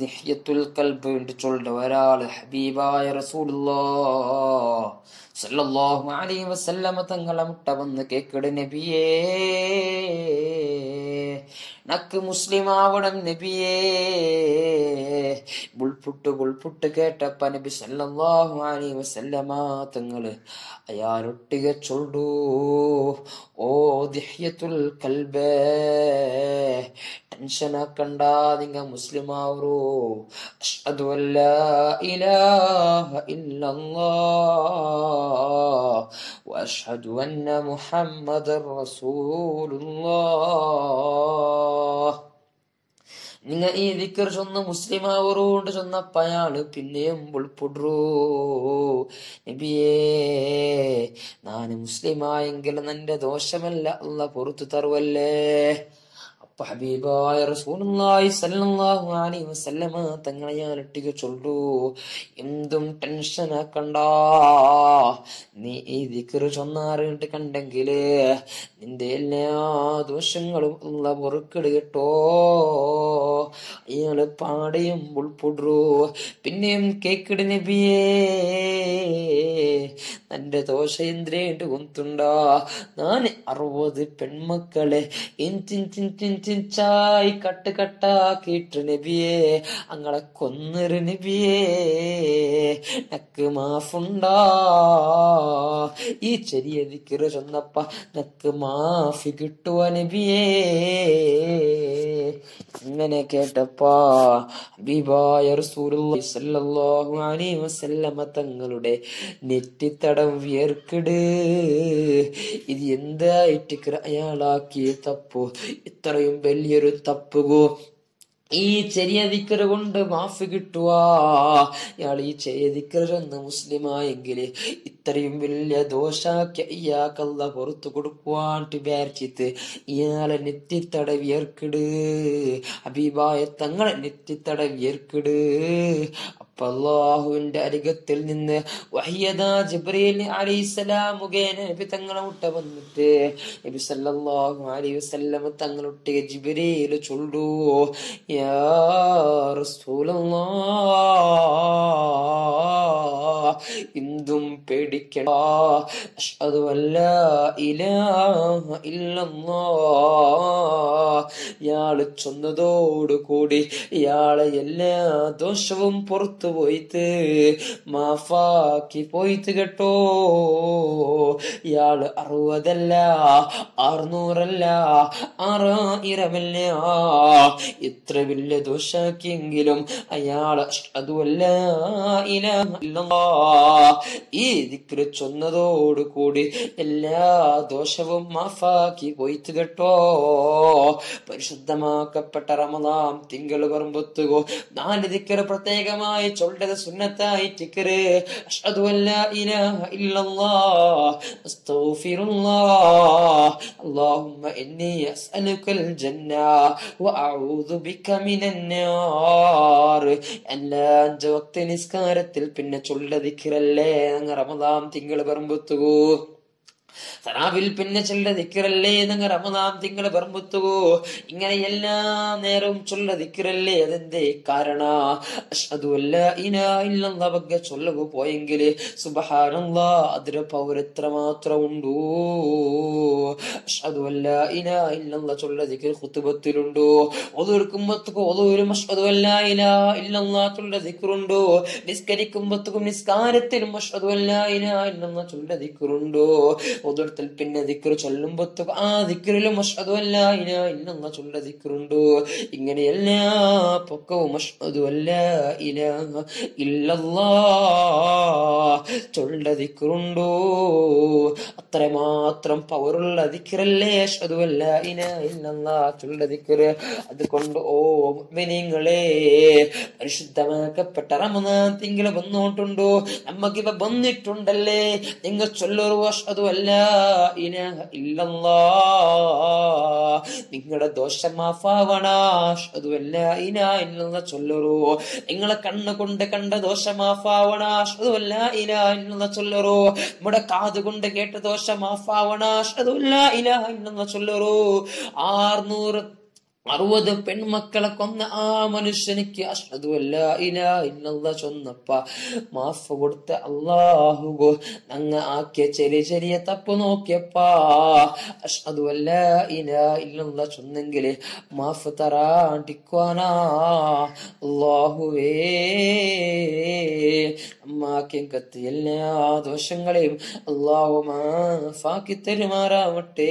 ദിഹ്യത്തുൽ കൽബ് ഒരാള് ഹബീബായ അലൈഹി വസല്ലമ തങ്ങളെ മുട്ട വന്ന് കേക്കട് നബിയേ നക്ക് മുസ്ലിമാവണം നബിയേ ബുൾപുട്ട് ബുൾപുട്ട് കേട്ടപ്പ നബി സല്ലല്ലാഹു അലൈഹി വസല്ലമ തങ്ങള് അയാരൊട്ടിക ചൊല്ലൂ ഓ ദിഹ്യത്തുൽ കൽബേ ടെൻഷനാക്കണ്ടാ നിങ്ങ മുസ്ലിമാവൂ അതുവല്ല ഇലാഹ ഇല്ലങ്ങന്ന മുഹമ്മദ് നിങ്ങ ഈ ദിക്കർ ചെന്ന് മുസ്ലിമാവറുകൊണ്ട് ചെന്നപ്പയാള് പിന്നെയും നബിയേ നാന് മുസ്ലിമായെങ്കിലും നിന്റെ ദോഷമല്ല ഉള്ള പുറത്തു തറുവല്ലേ ഹബീബായ റസൂലുള്ളാഹി സല്ലല്ലാഹു അലൈഹി ചൊല്ലൂ ടെൻഷനാക്കണ്ട നീ ഈ ദിക്ർ ദോഷങ്ങളും ഉള്ള അയാള് പാടയും ഉൾപ്പെടു പിന്നെയും കേക്കിട് നബിയേ നന്റെ ദോഷേന്ദ്രയുടെ കുന്തുണ്ടാ ഞാൻ അറുപത് പെൺമക്കളെ ഇഞ്ചിഞ്ചിഞ്ചിഞ്ചിഞ്ചായി കട്ട് കട്ടാക്കിയിട്ട് നബിയേ അങ്ങളെ കൊന്നൊരു നബിയേ നക്ക് മാഫുണ്ടാ ഈ ചെറിയ ദിക്കിറ് ചൊന്നപ്പ നക്ക് മാഫി കിട്ടുവ നബിയേ ഇങ്ങനെ കേട്ടപ്പാ ഹബീബായ റസൂലുള്ളാഹി സ്വല്ലല്ലാഹു അലൈഹി വസല്ലമ തങ്ങളുടെ നെറ്റിത്തടം വിയർക്കിട് ഇത് എന്തായിട്ട് അയാളാക്കിയ തപ്പു ഇത്രയും വലിയൊരു തപ്പുകോ ഈ ചെറിയ ദിക്കറ് കൊണ്ട് മാഫി കിട്ടുക ഇയാൾ ഈ ചെറിയ ദിക്കറെന്ന് മുസ്ലിമായെങ്കിൽ ഇത്രയും വലിയ ദോഷാക്കി ഇയാൾക്കല്ല പുറത്തു കൊടുക്കുവാൻ വിചാരിച്ചിട്ട് ഇയാളെ നെറ്റിത്തട വിയർക്കിട് അഭിപായ തങ്ങളെ നെറ്റിത്തട വിയർക്കിട് അള്ളാഹുവിന്റെ അരികത്തിൽ നിന്ന് വഹിയദാ ജിബ്രീൽ അലൈഹിസ്സലാം നബി തങ്ങളെ നബി സല്ലല്ലാഹു അലൈഹി യാ ഇന്തും പേടിക്കണ്ട ഇലാഹ ഇയാളെ എല്ലാ ദോഷവും പുറത്തു പുറത്തു പോയിട്ട് മാഫാക്കി പോയിട്ട് കേട്ടോ ഇയാള് അറുപതല്ല അറുന്നൂറല്ല അറായിരമല്ല ഇത്ര വലിയ ദോഷാക്കിയെങ്കിലും അയാള് അതുമല്ല ഈ ദിക്കര് ചൊന്നതോടുകൂടി എല്ലാ ദോഷവും മാഫാക്കി പോയിട്ട് കേട്ടോ പരിശുദ്ധമാക്കപ്പെട്ട റമദാം തിങ്കൾ പറമ്പത്തുകോ നാല് ദിക്കർ പ്രത്യേകമായി சொல்றது சுண்ணத்தாயிட்டுக்கிறு அஷ்ஹது அல்லா இலாஹ இல்லல்லாஹ் அஸ்தௌஃபிருல்லாஹ் அல்லாஹும்ம இன்னி அஸ்அலுக்கல் ஜன்னா வ அஊது பிக்க മിനന്നാർ എല്ലാ അഞ്ച് വക്ത நிஸ்காரத்தில் பின்ன ചൊല്ലതിക്കിറല്ലേ അങ്ങ് റമദാം തിങ്കൾ പറമ്പത്തുകൂ തറാവിൽ പിന്നെ ചൊല്ല ദിക്കറല്ലേ നിങ്ങൾ റമദാൻ തിങ്കൾ പറമ്പുത്തുകോ ഇങ്ങനെ എല്ലാ നേരവും ചൊല്ല ദിക്കറല്ലേ അതെന്തേ കാരണ പക്ക ചൊല്ലകു പോയെങ്കിൽ സുബഹാനല്ലാ അതിര പൗരത്ര മാത്രമുണ്ടോ ഉണ്ടോ ഇന ഇല്ലെന്ന ചൊല്ല ദിക്കിർ കുത്തുബത്തിലുണ്ടോ ഒതുക്കുമ്പത്തക്കും ഒതൊരു അതുമല്ല ഇന ഇല്ലെന്ന ചൊല്ല ദിക്കറുണ്ടോ നിസ്കരിക്കുമ്പത്തുക്കും നിസ്കാരത്തിനും അതുമല്ല ഇന ഇല്ലെന്ന ചൊല്ല ദിക്കറുണ്ടോ ഓതെടുത്തൽ പിന്നെ ദിക്കറ് ചൊല്ലുമ്പോ ആ ദിക്കറിലും അഷ്ഹദുവല്ല ഇന ഇന്ന ചൊല്ല ദിക്കറുണ്ട് ഇങ്ങനെയല്ല എല്ലാ പൊക്കവും അഷ്ഹദുവല്ല ഇന ഇല്ല ചൊല്ല ദിക്കറുണ്ടോ അത്രമാത്രം പവറുള്ള ദിക്കറല്ലേ അഷ്ഹദുവല്ല ഇന ഇല്ലല്ലാ ചൊല്ല ദിക്കറ് അതുകൊണ്ട് ഓ വിനയങ്ങളെ പരിശുദ്ധമാക്കപ്പെട്ട റമദാൻ തിങ്കൾ വന്നോട്ടുണ്ടോ നമ്മക്കിവ വന്നിട്ടുണ്ടല്ലേ നിങ്ങൾ ചൊല്ലൊരു അതുമല്ല നിങ്ങളുടെ ദോഷം മാഫാവണാഷ് ചൊല്ലറോ നിങ്ങളെ കണ്ണ് കൊണ്ട് കണ്ട ദോഷം മാഫാവണ മാഫാവണാഷ് ചൊല്ലറോ നമ്മുടെ കാത് കൊണ്ട് കേട്ട ദോഷം മാഫാവണ മാഫാവണാഷ് ചൊല്ലറോ ആർനൂറ് അറുപത് പെൺമക്കളെ കൊന്ന ആ മനുഷ്യനിക്ക് ചൊന്നപ്പ മാഫ് കൊടുത്ത അള്ളാഹുഗോ നങ്ങ ആക്കിയ ചെറിയ ചെറിയ തപ്പ് നോക്കിയപ്പാ അഷ്അതുവല്ല ഇല ഇല്ല ചൊന്നെങ്കില് മാഫ് തറാണ്ടിക്കുവാനാ അള്ളാഹുവേ അമ്മാക്കിയും കത്ത് എല്ലാ ദോഷങ്ങളെയും അള്ളാഹു മാഫാക്കി തരുമാറാവട്ടെ